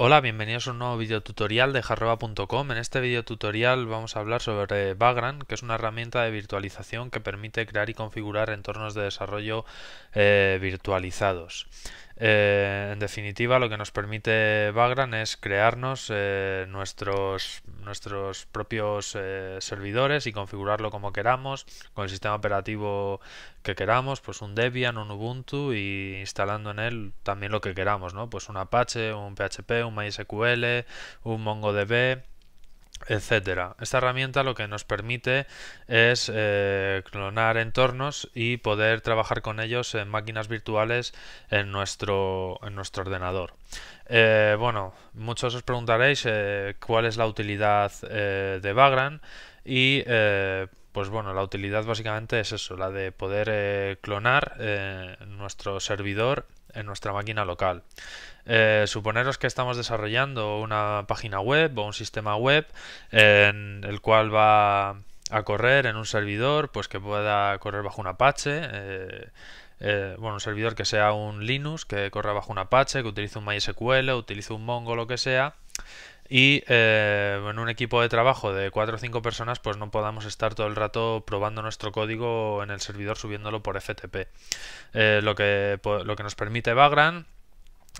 Hola, bienvenidos a un nuevo video tutorial de jarroba.com. En este video tutorial vamos a hablar sobre Vagrant, que es una herramienta de virtualización que permite crear y configurar entornos de desarrollo eh, virtualizados. Eh, en definitiva, lo que nos permite Vagrant es crearnos eh, nuestros, nuestros propios eh, servidores y configurarlo como queramos, con el sistema operativo que queramos, pues un Debian, un Ubuntu y instalando en él también lo que queramos, Pues un Apache, un PHP, un MySQL, un MongoDB, etcétera. Esta herramienta lo que nos permite es eh, clonar entornos y poder trabajar con ellos en máquinas virtuales en nuestro, ordenador. Eh, bueno, muchos os preguntaréis eh, cuál es la utilidad de Vagrant y pues bueno, la utilidad básicamente es eso, la de poder clonar nuestro servidor en nuestra máquina local. Eh, suponeros que estamos desarrollando una página web o un sistema web en el cual va a correr en un servidor pues que pueda correr bajo un Apache. Eh, eh, bueno, un servidor que sea un Linux, que corra bajo un Apache, que utilice un MySQL, utilice un Mongo, lo que sea y eh, en un equipo de trabajo de 4 o 5 personas pues no podamos estar todo el rato probando nuestro código en el servidor subiéndolo por FTP. Eh, lo, que, lo que nos permite Vagrant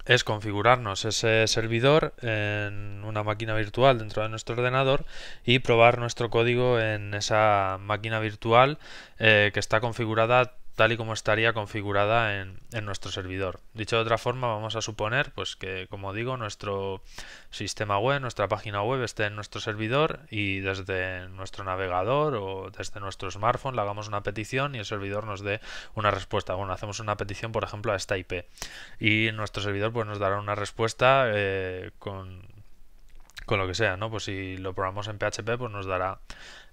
es configurarnos ese servidor en una máquina virtual dentro de nuestro ordenador y probar nuestro código en esa máquina virtual eh, que está configurada tal y como estaría configurada en, nuestro servidor. Dicho de otra forma, vamos a suponer pues, que, como digo, nuestro sistema web, nuestra página web esté en nuestro servidor y desde nuestro navegador o desde nuestro smartphone le hagamos una petición y el servidor nos dé una respuesta. Bueno, hacemos una petición, por ejemplo, a esta IP y nuestro servidor pues, nos dará una respuesta eh, con con lo que sea, ¿no? Pues si lo probamos en PHP, pues nos dará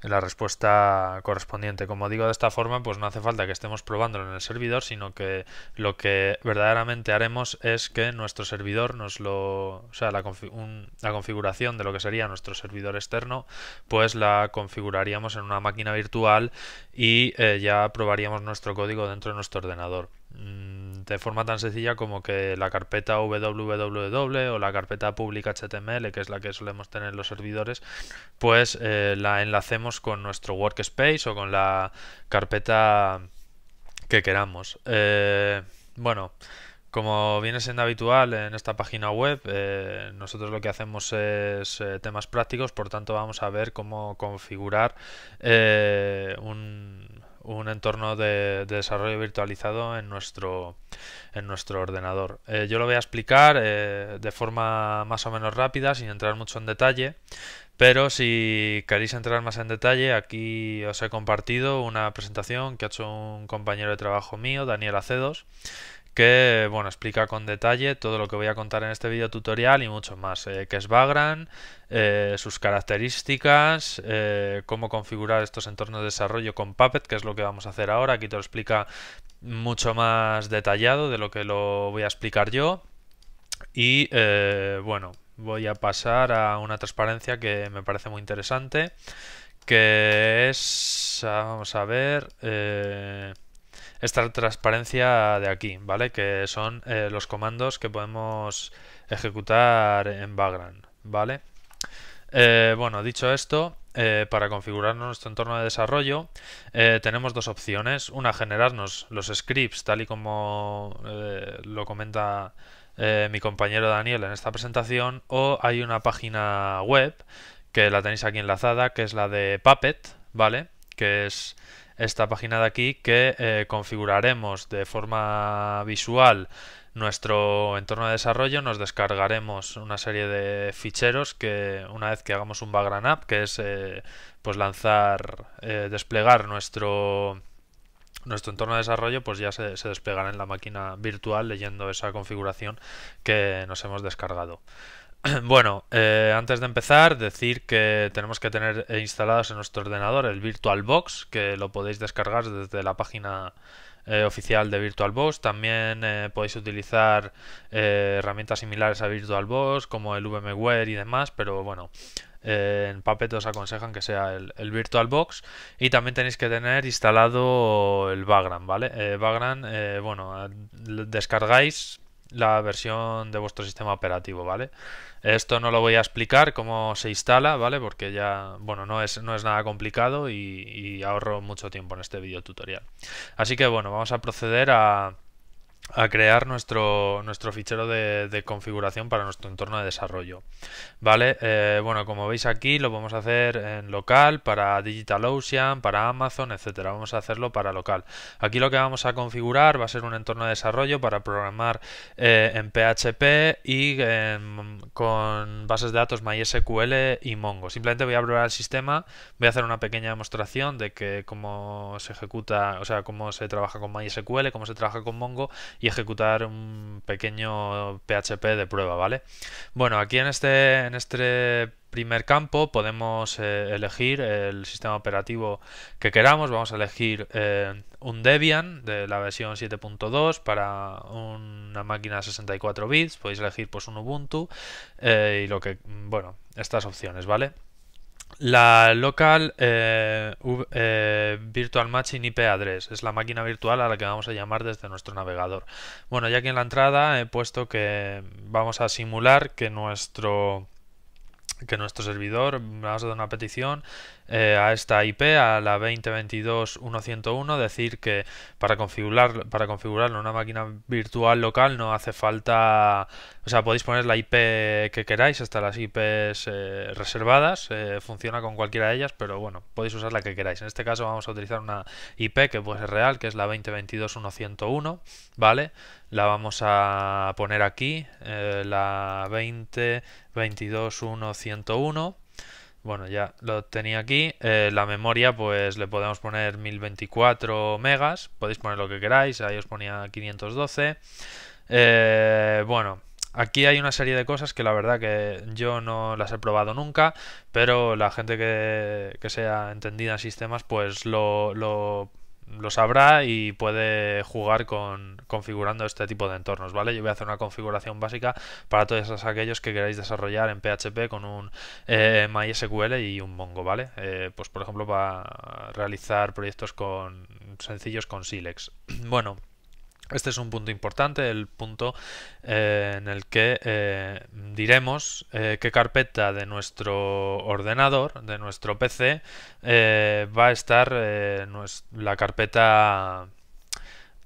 la respuesta correspondiente. Como digo, de esta forma, pues no hace falta que estemos probándolo en el servidor, sino que lo que verdaderamente haremos es que nuestro servidor nos lo... O sea, la, configuración de lo que sería nuestro servidor externo, pues la configuraríamos en una máquina virtual y eh, ya probaríamos nuestro código dentro de nuestro ordenador. Mm, de forma tan sencilla como que la carpeta www o la carpeta pública html que es la que solemos tener los servidores pues eh, la enlacemos con nuestro workspace o con la carpeta que queramos eh, bueno como viene siendo habitual en esta página web, eh, nosotros lo que hacemos es temas prácticos, por tanto vamos a ver cómo configurar un, un entorno de, desarrollo virtualizado en nuestro, en nuestro ordenador. Eh, yo lo voy a explicar eh, de forma más o menos rápida, sin entrar mucho en detalle, pero si queréis entrar más en detalle, aquí os he compartido una presentación que ha hecho un compañero de trabajo mío, Daniel Acedos, que bueno, explica con detalle todo lo que voy a contar en este video tutorial y mucho más, que eh, qué es Vagrant, eh, sus características, eh, cómo configurar estos entornos de desarrollo con Puppet, que es lo que vamos a hacer ahora, aquí te lo explica mucho más detallado de lo que lo voy a explicar yo y bueno, voy a pasar a una transparencia que me parece muy interesante, que es, ah, vamos a ver esta transparencia de aquí, ¿vale? Que son eh, los comandos que podemos ejecutar en background, ¿vale? Eh, bueno, dicho esto, eh, para configurar nuestro entorno de desarrollo tenemos dos opciones. Una, generarnos los scripts tal y como lo comenta mi compañero Daniel en esta presentación. O hay una página web que la tenéis aquí enlazada, que es la de Puppet, ¿vale? Que es esta página de aquí que eh, configuraremos de forma visual nuestro entorno de desarrollo, nos descargaremos una serie de ficheros que una vez que hagamos un background app, que es eh, pues lanzar, eh, desplegar nuestro nuestro entorno de desarrollo pues ya se desplegará en la máquina virtual leyendo esa configuración que nos hemos descargado. Bueno, eh, antes de empezar, decir que tenemos que tener eh, instalados en nuestro ordenador el VirtualBox, que lo podéis descargar desde la página eh, oficial de VirtualBox. También podéis utilizar herramientas similares a VirtualBox, como el VMware y demás, pero bueno, en Puppet os aconsejan que sea el, VirtualBox y también tenéis que tener instalado el Vagrant, ¿vale? Eh, Vagrant, bueno, descargáis la versión de vuestro sistema operativo, ¿vale? Esto no lo voy a explicar cómo se instala, ¿vale? Porque ya, bueno, no es, no es nada complicado y, y ahorro mucho tiempo en este video tutorial. Así que bueno, vamos a proceder a, a crear nuestro, nuestro fichero de, configuración para nuestro entorno de desarrollo. Vale, eh, bueno, como veis aquí lo vamos a hacer en local para DigitalOcean, para Amazon, etcétera. Vamos a hacerlo para local. Aquí lo que vamos a configurar va a ser un entorno de desarrollo para programar eh, en PHP y em, con bases de datos MySQL y Mongo. Simplemente voy a probar el sistema, voy a hacer una pequeña demostración de que cómo se ejecuta, o sea, cómo se trabaja con MySQL, cómo se trabaja con Mongo y ejecutar un pequeño PHP de prueba, ¿vale? Bueno, aquí en este, en este primer campo podemos eh, elegir el sistema operativo que queramos. Vamos a elegir eh, un Debian de la versión 7.2 para una máquina de 64 bits. Podéis elegir pues un Ubuntu eh, y lo que, bueno, estas opciones, ¿vale? La local eh, eh, virtual machine IP address es la máquina virtual a la que vamos a llamar desde nuestro navegador. Bueno, ya aquí en la entrada he puesto que vamos a simular que nuestro que nuestro servidor, vamos a dar una petición eh, a esta IP, a la 20.22.101, decir que para, configurar, para configurarlo una máquina virtual local no hace falta, o sea, podéis poner la IP que queráis, hasta las IPs eh, reservadas, eh, funciona con cualquiera de ellas, pero bueno, podéis usar la que queráis. En este caso vamos a utilizar una IP que pues es real, que es la 20.22.101, ¿vale? la vamos a poner aquí, eh, la 20, 22, 101. Bueno, ya lo tenía aquí. Eh, la memoria, pues le podemos poner 1024 megas. Podéis poner lo que queráis. Ahí os ponía 512. Eh, bueno, aquí hay una serie de cosas que la verdad que yo no las he probado nunca, pero la gente que, que sea entendida en sistemas pues lo lo sabrá y puede jugar con configurando este tipo de entornos, ¿vale? Yo voy a hacer una configuración básica para todos aquellos que queráis desarrollar en PHP con un eh, MySQL y un Mongo, ¿vale? Eh, pues por ejemplo para realizar proyectos con sencillos con Silex. Bueno, este es un punto importante, el punto eh, en el que eh, diremos eh, qué carpeta de nuestro ordenador, de nuestro PC, va a estar la carpeta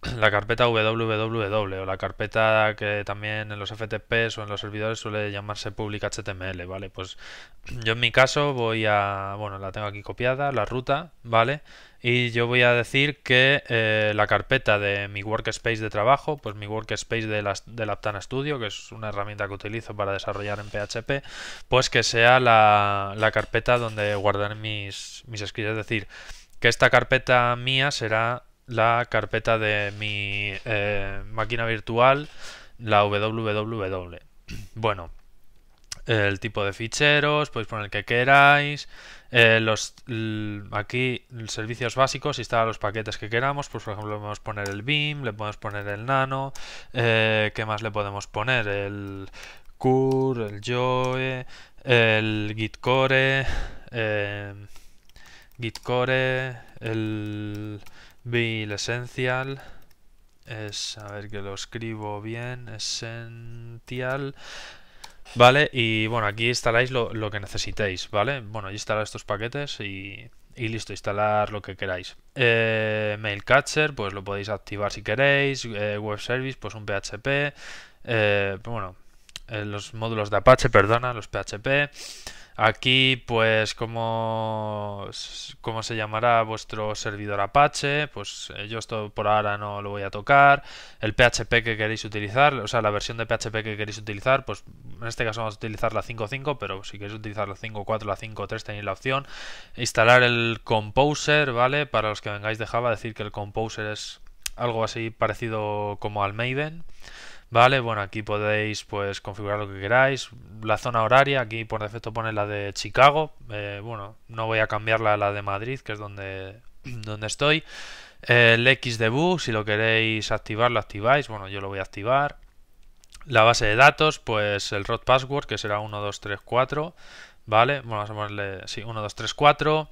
la carpeta www o la carpeta que también en los FTPs o en los servidores suele llamarse pública HTML, ¿vale? Pues yo en mi caso voy a, bueno, la tengo aquí copiada, la ruta, ¿vale? Y yo voy a decir que eh, la carpeta de mi workspace de trabajo, pues mi workspace de la, de Aptana Studio, que es una herramienta que utilizo para desarrollar en PHP, pues que sea la, la carpeta donde guardar mis, mis es decir, que esta carpeta mía será la carpeta de mi eh, máquina virtual, la www. Bueno, el tipo de ficheros, podéis poner el que queráis. Eh, los aquí servicios básicos, instalar los paquetes que queramos, pues por ejemplo le podemos poner el BIM, le podemos poner el nano, eh, ¿qué más le podemos poner? El CUR, el Joe, el Gitcore, Gitcore, el Bill Essential es, a ver que lo escribo bien, esencial, Vale, y bueno, aquí instaláis lo, que necesitéis, ¿vale? Bueno, ahí instalar estos paquetes y, y listo, instalar lo que queráis. Eh, mail pues lo podéis activar si queréis. Eh, web Service, pues un PHP. Eh, bueno, eh, los módulos de Apache, perdona, los PHP. Aquí, pues, como, se llamará vuestro servidor Apache, pues eh, yo esto por ahora no lo voy a tocar. El PHP que queréis utilizar, o sea, la versión de PHP que queréis utilizar, pues en este caso vamos a utilizar la 5.5, pero si queréis utilizar la 5.4, la 5.3 tenéis la opción. Instalar el Composer, ¿vale? Para los que vengáis de Java, decir que el Composer es algo así parecido como al Maven. Vale, bueno, aquí podéis pues configurar lo que queráis. La zona horaria, aquí por defecto pone la de Chicago. Eh, bueno, no voy a cambiarla a la de Madrid, que es donde, donde estoy. el xdebug si lo queréis activar, lo activáis. Bueno, yo lo voy a activar. La base de datos, pues el root password, que será 1234. Vale, bueno, vamos a ponerle, sí, 1234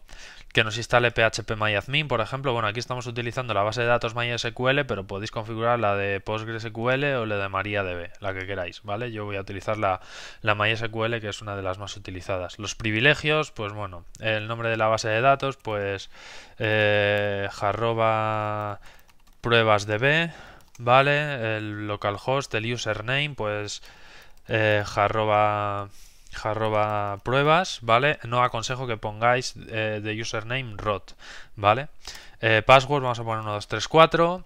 que nos instale PHP MyAdmin, por ejemplo. Bueno, aquí estamos utilizando la base de datos MySQL, pero podéis configurar la de PostgreSQL o la de MariaDB, la que queráis, ¿vale? Yo voy a utilizar la, MySQL, que es una de las más utilizadas. Los privilegios, pues bueno, el nombre de la base de datos, pues eh, jarroba pruebasdb, ¿vale? El localhost, el username, pues eh, jarroba arroba pruebas, ¿vale? No aconsejo que pongáis eh, de username rot, ¿vale? Eh, password vamos a poner 1234.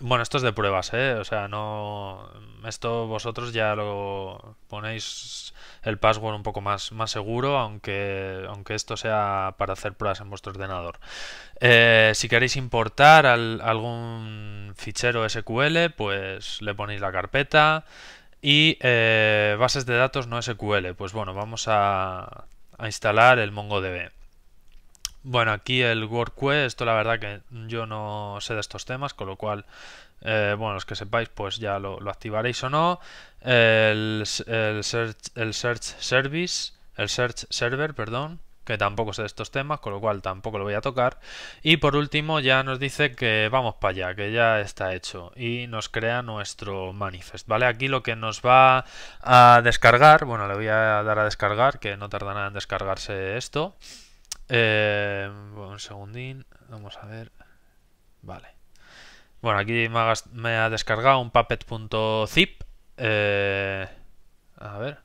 Bueno, esto es de pruebas, ¿eh? O sea, no... Esto vosotros ya lo ponéis el password un poco más, más seguro, aunque, aunque esto sea para hacer pruebas en vuestro ordenador. Eh, si queréis importar algún fichero SQL, pues le ponéis la carpeta. Y eh, bases de datos no SQL. Pues bueno, vamos a, instalar el MongoDB. Bueno, aquí el WordQuest, esto la verdad que yo no sé de estos temas, con lo cual, eh, bueno, los que sepáis, pues ya lo, activaréis o no. El, el, el search Service, el Search Server, perdón que tampoco sé de estos temas, con lo cual tampoco lo voy a tocar. Y por último ya nos dice que vamos para allá, que ya está hecho y nos crea nuestro manifest, ¿vale? Aquí lo que nos va a descargar, bueno, le voy a dar a descargar, que no tardará en descargarse esto. Eh, un segundín, vamos a ver. Vale. Bueno, aquí me ha, descargado un puppet.zip. Eh, a ver.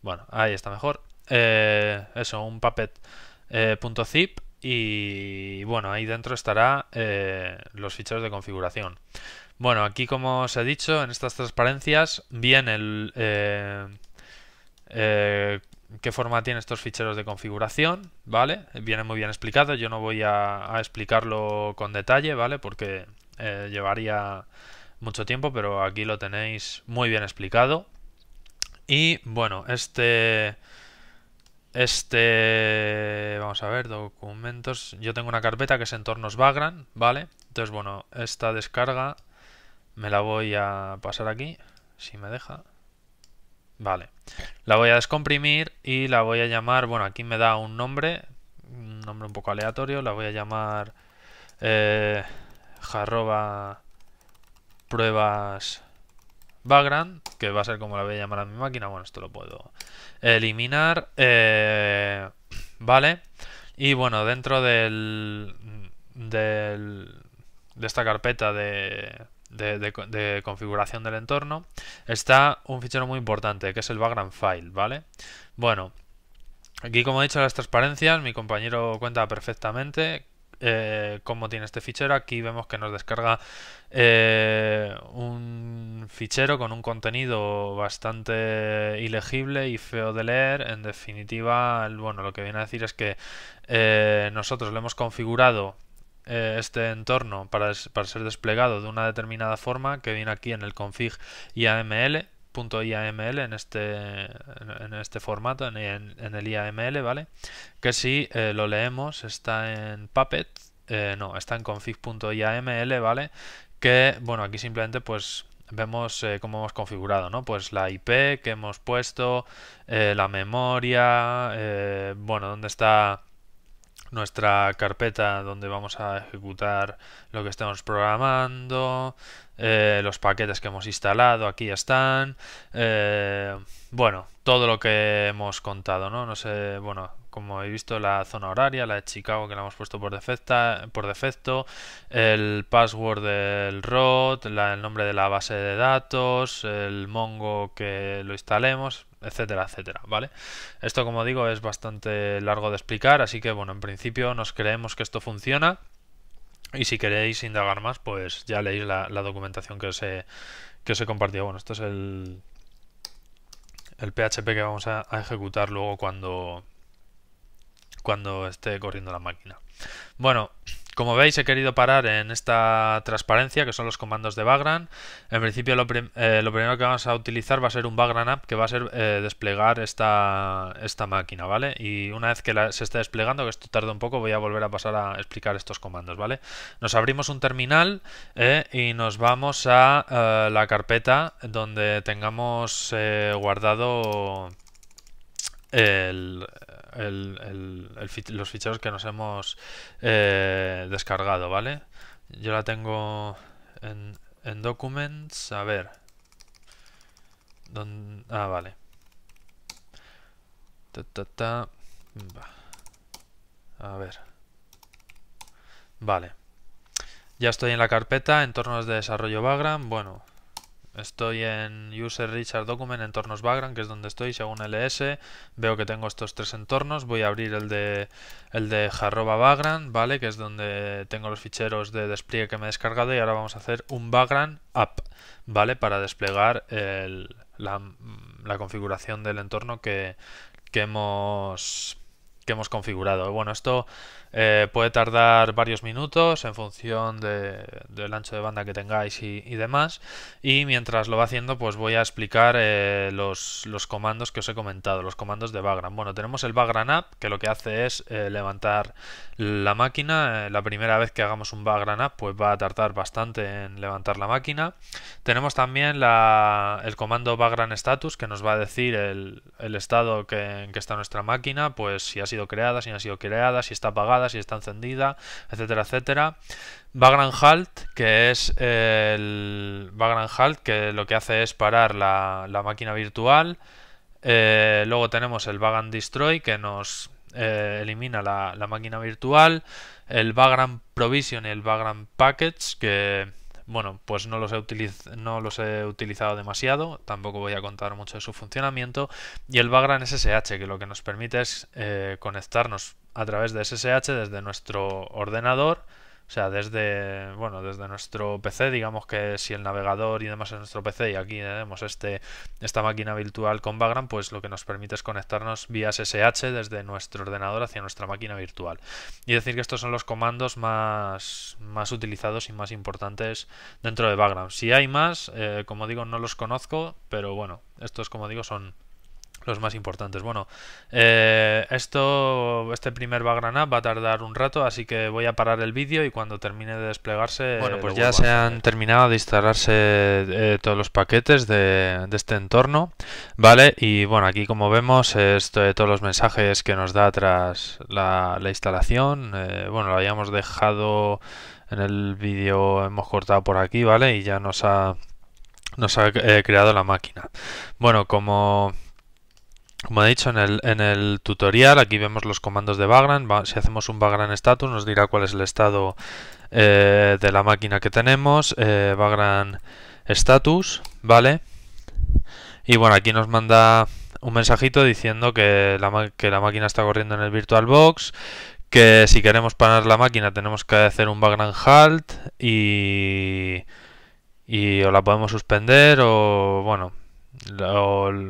Bueno, ahí está mejor. Eh, eso, un puppet.zip eh, y bueno, ahí dentro estará eh, los ficheros de configuración. Bueno, aquí como os he dicho, en estas transparencias viene el qué forma tienen estos ficheros de configuración, ¿vale? Viene muy bien explicado, yo no voy a, explicarlo con detalle, ¿vale? Porque llevaría mucho tiempo, pero aquí lo tenéis muy bien explicado. Y bueno, este, este, vamos a ver, documentos. Yo tengo una carpeta que es entornos background, ¿vale? Entonces, bueno, esta descarga me la voy a pasar aquí, si me deja. Vale, la voy a descomprimir y la voy a llamar, bueno, aquí me da un nombre, un nombre un poco aleatorio, la voy a llamar eh, jarroba pruebas background, que va a ser como la voy a llamar a mi máquina. Bueno, esto lo puedo eliminar. Eh, vale. Y bueno, dentro del, de esta carpeta de, de, configuración del entorno está un fichero muy importante, que es el background file, ¿vale? Bueno, aquí como he dicho las transparencias, mi compañero cuenta perfectamente eh, cómo tiene este fichero. Aquí vemos que nos descarga eh, un fichero con un contenido bastante ilegible y feo de leer. En definitiva, bueno, lo que viene a decir es que eh, nosotros lo hemos configurado este entorno para, para, ser desplegado de una determinada forma que viene aquí en el config IAML .iaml en este, en este formato, en, el IAML, ¿vale? Que si eh, lo leemos está en Puppet, eh, no, está en config.iaml, ¿vale? Que, bueno, aquí simplemente pues vemos eh, cómo hemos configurado, ¿no? Pues la IP que hemos puesto, la memoria, bueno, dónde está nuestra carpeta donde vamos a ejecutar lo que estamos programando, eh, los paquetes que hemos instalado, aquí están, eh, bueno, todo lo que hemos contado, ¿no? No sé, bueno, como he visto, la zona horaria, la de Chicago que la hemos puesto por, por defecto, el password del ROT, el nombre de la base de datos, el Mongo que lo instalemos, etcétera, etcétera, ¿vale? Esto, como digo, es bastante largo de explicar, así que, bueno, en principio nos creemos que esto funciona. Y si queréis indagar más, pues ya leéis la, documentación que os, he, que compartido. Bueno, esto es el, el PHP que vamos a ejecutar luego cuando, cuando esté corriendo la máquina. Bueno, como veis he querido parar en esta transparencia que son los comandos de background. En principio eh, lo, primero que vamos a utilizar va a ser un background app que va a ser eh, desplegar esta, esta, máquina, ¿vale? Y una vez que se esté desplegando, que esto tarda un poco, voy a volver a pasar a explicar estos comandos, ¿vale? Nos abrimos un terminal eh, y nos vamos a la carpeta donde tengamos guardado el, el, los ficheros que nos hemos eh, descargado, ¿vale? Yo la tengo en, en Documents, a ver. Ah, vale. A ver. Vale. Ya estoy en la carpeta, entornos de desarrollo Bagram. Bueno, Estoy en User Richard Document, entornos background, que es donde estoy, según LS. Veo que tengo estos tres entornos. Voy a abrir el de, el de Jarroba background, ¿vale? Que es donde tengo los ficheros de despliegue que me he descargado. Y ahora vamos a hacer un background app, ¿vale? Para desplegar la, configuración del entorno que, hemos que hemos configurado. Bueno, esto eh, puede tardar varios minutos en función del ancho de banda que tengáis y, demás. Y mientras lo va haciendo, pues voy a explicar eh, los, comandos que os he comentado, los comandos de Background. Bueno, tenemos el Background App, que lo que hace es eh, levantar la máquina. la primera vez que hagamos un Background up pues va a tardar bastante en levantar la máquina. Tenemos también el comando Background Status, que nos va a decir el, estado que, en que está nuestra máquina, pues si ha sido creada, si no ha sido creada, si está apagada si está encendida, etcétera, etcétera. Vagrant Halt, que es el Vagrant Halt, que lo que hace es parar la, máquina virtual. Eh, luego tenemos el Vagrant Destroy, que nos eh, elimina la, máquina virtual. El Vagrant Provision y el Vagrant Package que bueno, pues no los, he no los he utilizado demasiado, tampoco voy a contar mucho de su funcionamiento. Y el background SSH, que lo que nos permite es eh, conectarnos a través de SSH desde nuestro ordenador o sea, desde, bueno, desde nuestro PC, digamos que si el navegador y demás es nuestro PC y aquí tenemos este, esta máquina virtual con background, pues lo que nos permite es conectarnos vía SSH desde nuestro ordenador hacia nuestra máquina virtual. Y decir que estos son los comandos más, más utilizados y más importantes dentro de background. Si hay más, eh, como digo, no los conozco, pero bueno, estos como digo son los más importantes. Bueno, eh, esto, este primer background va a tardar un rato, así que voy a parar el vídeo y cuando termine de desplegarse, bueno, pues ya se han terminado de instalarse eh, todos los paquetes de, este entorno, ¿vale? Y bueno, aquí como vemos, esto de todos los mensajes que nos da tras la, instalación, eh, bueno, lo habíamos dejado en el vídeo, hemos cortado por aquí, ¿vale? Y ya nos ha... Nos ha creado la máquina. Bueno, como como he dicho en el, tutorial, aquí vemos los comandos de background. Si hacemos un background status nos dirá cuál es el estado eh, de la máquina que tenemos. Eh, background status, ¿vale? Y bueno, aquí nos manda un mensajito diciendo que la, máquina está corriendo en el VirtualBox, que si queremos parar la máquina tenemos que hacer un background halt y, y o la podemos suspender o bueno,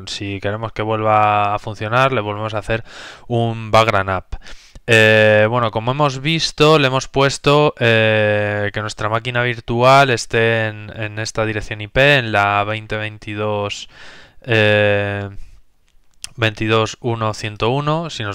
si queremos que vuelva a funcionar, le volvemos a hacer un background app. Eh, bueno, como hemos visto, le hemos puesto eh, que nuestra máquina virtual esté en, esta dirección IP, en la 2022 eh, Si nos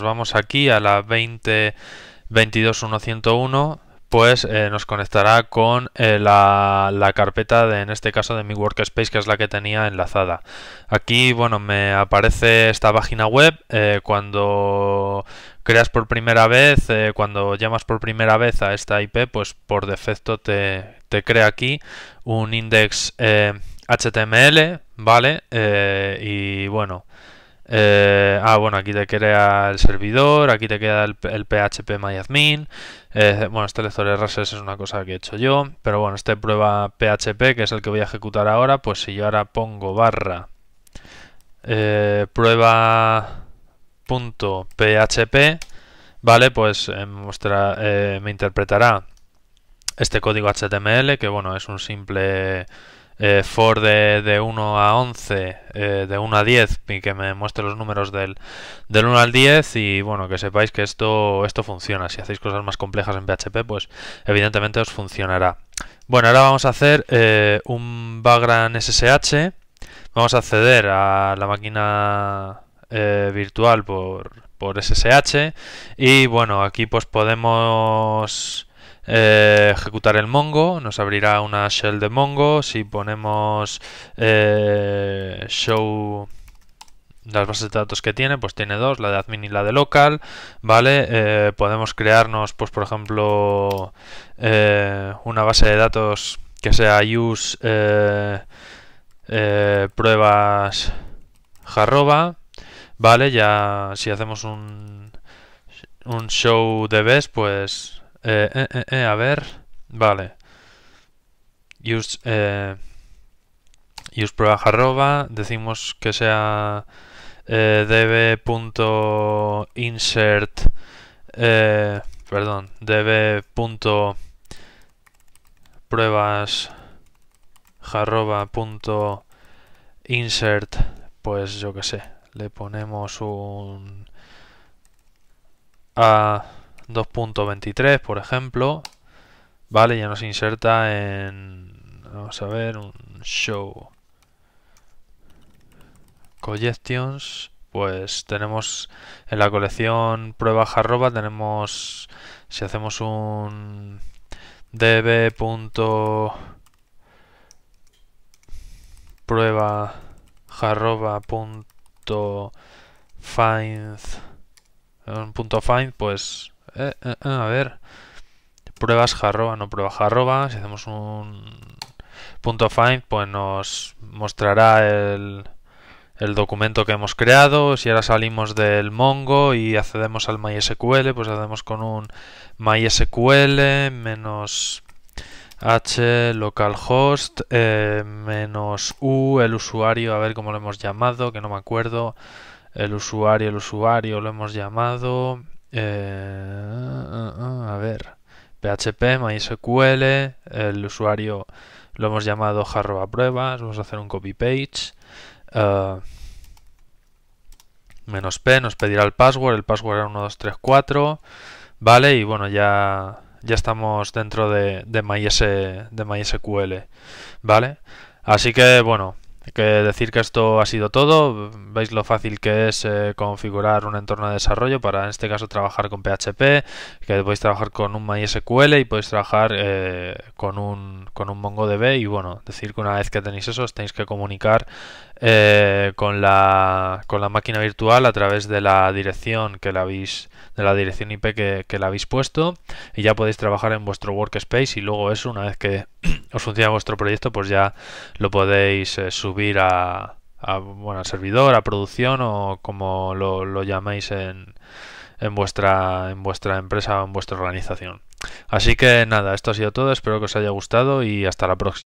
vamos aquí a la 2022.1.101, pues eh, nos conectará con eh, la, carpeta de, en este caso de mi workspace que es la que tenía enlazada aquí bueno me aparece esta página web eh, cuando creas por primera vez cuando llamas por primera vez a esta IP pues por defecto te, te crea aquí un index HTML vale y bueno eh, ah, bueno, aquí te crea el servidor, aquí te queda el, PHP MyAdmin. Eh, bueno, este lector RSS es una cosa que he hecho yo, pero bueno, este prueba PHP, que es el que voy a ejecutar ahora, pues si yo ahora pongo barra eh, prueba PHP, vale, pues eh, me interpretará este código HTML, que bueno, es un simple eh, for de, 1 a 11, eh, de 1 a 10 y que me muestre los números del, 1 al 10 y bueno, que sepáis que esto, esto funciona. Si hacéis cosas más complejas en PHP, pues evidentemente os funcionará. Bueno, ahora vamos a hacer eh, un background SSH. Vamos a acceder a la máquina eh, virtual por, por SSH y bueno, aquí pues podemos eh, ejecutar el Mongo, nos abrirá una shell de Mongo. Si ponemos eh, show las bases de datos que tiene, pues tiene dos, la de admin y la de local, ¿vale? Eh, podemos crearnos, pues por ejemplo, una base de datos que sea use pruebas jarroba, ¿vale? Ya si hacemos un, un show de best, pues eh, eh, eh, eh, a ver. Vale. Use, use prueba jarroba, Decimos que sea db.insert. perdón, db. pruebas jarroba. punto insert pues yo que sé le ponemos un a 2.23, por ejemplo, vale, ya nos inserta en, vamos a ver, un show collections, pues tenemos en la colección prueba jarroba, tenemos, si hacemos un db. prueba find, eh, un punto find pues eh, eh, eh, a ver. Pruebas jarroba, no prueba jarroba. Si hacemos un punto .find, pues nos mostrará el, documento que hemos creado. Si ahora salimos del Mongo y accedemos al MySQL, pues hacemos con un MySQL menos h localhost menos u el usuario a ver cómo lo hemos llamado que no me acuerdo el usuario el usuario lo hemos llamado eh, a ver, PHP, MySQL, el usuario lo hemos llamado jarroba pruebas, vamos a hacer un copy page. Eh, menos P nos pedirá el password, el password era 1234, ¿vale? Y bueno, ya, ya estamos dentro de, de MySQL, ¿vale? Así que bueno, que decir que esto ha sido todo. Veis lo fácil que es eh, configurar un entorno de desarrollo para, en este caso, trabajar con PHP, que podéis trabajar con un MySQL y podéis trabajar eh, con, un, con un MongoDB. Y bueno, decir que una vez que tenéis eso, tenéis que comunicar eh, con, la, con la máquina virtual a través de la dirección que la habéis de la dirección IP que, la habéis puesto y ya podéis trabajar en vuestro workspace y luego eso una vez que os funciona vuestro proyecto pues ya lo podéis eh, subir a, bueno, al servidor a producción o como lo, lo en, en vuestra en vuestra empresa o en vuestra organización así que nada esto ha sido todo espero que os haya gustado y hasta la próxima